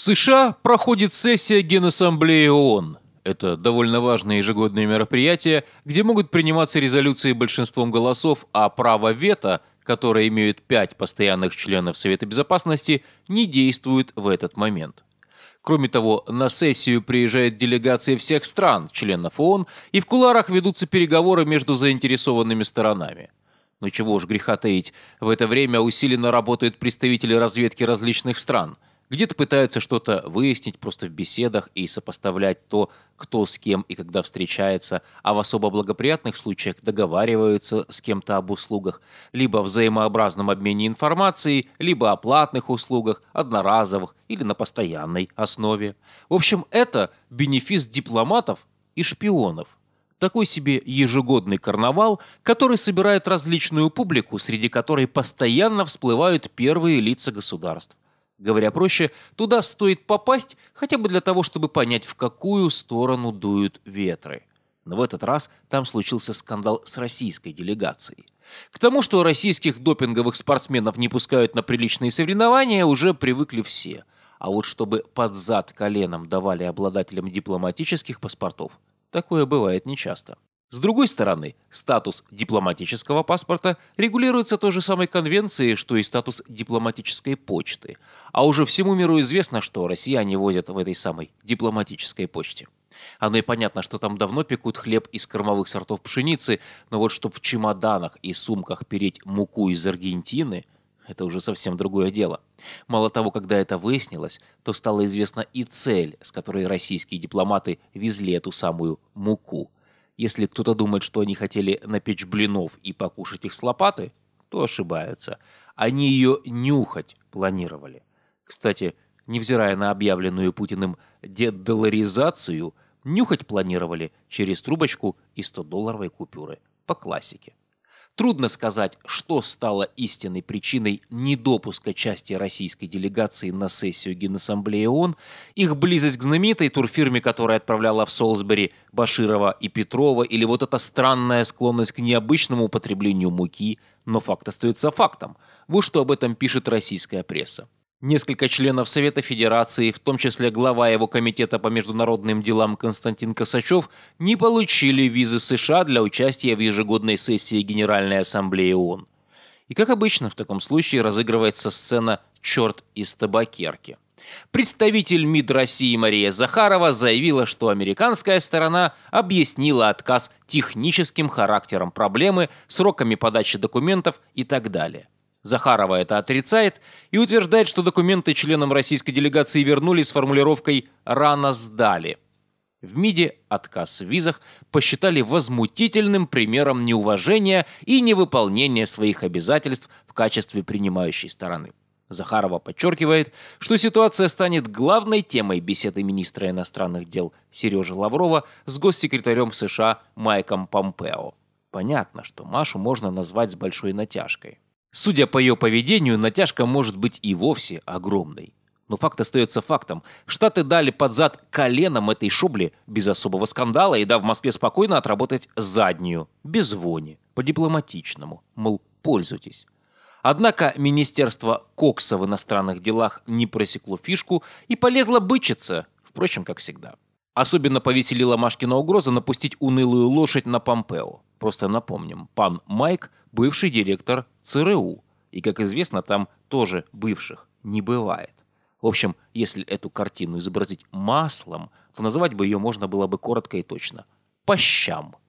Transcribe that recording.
США проходит сессия Генассамблеи ООН. Это довольно важное ежегодное мероприятие, где могут приниматься резолюции большинством голосов, а право вето, которое имеют пять постоянных членов Совета Безопасности, не действует в этот момент. Кроме того, на сессию приезжает делегация всех стран, членов ООН, и в куларах ведутся переговоры между заинтересованными сторонами. Но ну чего уж греха таить, в это время усиленно работают представители разведки различных стран – где-то пытаются что-то выяснить просто в беседах и сопоставлять то, кто с кем и когда встречается, а в особо благоприятных случаях договариваются с кем-то об услугах, либо о взаимообразном обмене информацией, либо о платных услугах, одноразовых или на постоянной основе. В общем, это бенефис дипломатов и шпионов. Такой себе ежегодный карнавал, который собирает различную публику, среди которой постоянно всплывают первые лица государств. Говоря проще, туда стоит попасть хотя бы для того, чтобы понять, в какую сторону дуют ветры. Но в этот раз там случился скандал с российской делегацией. К тому, что российских допинговых спортсменов не пускают на приличные соревнования, уже привыкли все. А вот чтобы под зад коленом давали обладателям дипломатических паспортов, такое бывает нечасто. С другой стороны, статус дипломатического паспорта регулируется той же самой конвенцией, что и статус дипломатической почты. А уже всему миру известно, что россияне возят в этой самой дипломатической почте. Оно и понятно, что там давно пекут хлеб из кормовых сортов пшеницы, но вот чтобы в чемоданах и сумках переть муку из Аргентины – это уже совсем другое дело. Мало того, когда это выяснилось, то стало известно и цель, с которой российские дипломаты везли эту самую муку – если кто-то думает, что они хотели напечь блинов и покушать их с лопаты, то ошибаются. Они ее нюхать планировали. Кстати, невзирая на объявленную Путиным дедоларизацию, нюхать планировали через трубочку и 100-долларовой купюры. По классике. Трудно сказать, что стало истинной причиной недопуска части российской делегации на сессию Генассамблеи ООН, их близость к знаменитой турфирме, которая отправляла в Солсбери Баширова и Петрова, или вот эта странная склонность к необычному употреблению муки, но факт остается фактом. Вот что об этом пишет российская пресса. Несколько членов Совета Федерации, в том числе глава его комитета по международным делам Константин Косачев, не получили визы США для участия в ежегодной сессии Генеральной Ассамблеи ООН. И как обычно в таком случае разыгрывается сцена «Черт из табакерки». Представитель МИД России Мария Захарова заявила, что американская сторона объяснила отказ техническим характером проблемы, сроками подачи документов и так далее. Захарова это отрицает и утверждает, что документы членам российской делегации вернули с формулировкой «рано сдали». В МИДе отказ в визах посчитали возмутительным примером неуважения и невыполнения своих обязательств в качестве принимающей стороны. Захарова подчеркивает, что ситуация станет главной темой беседы министра иностранных дел Сережи Лаврова с госсекретарем США Майком Помпео. Понятно, что Машу можно назвать с большой натяжкой. Судя по ее поведению, натяжка может быть и вовсе огромной. Но факт остается фактом. Штаты дали под зад коленом этой шубли без особого скандала и дав Москве спокойно отработать заднюю, без вони, по-дипломатичному. Мол, пользуйтесь. Однако Министерство Кокса в иностранных делах не просекло фишку и полезло бычиться, впрочем, как всегда. Особенно повеселила Машкина угроза напустить унылую лошадь на Помпео. Просто напомним, пан Майк – бывший директор ЦРУ, и, как известно, там тоже бывших не бывает. В общем, если эту картину изобразить маслом, то называть бы ее можно было бы коротко и точно – по щам.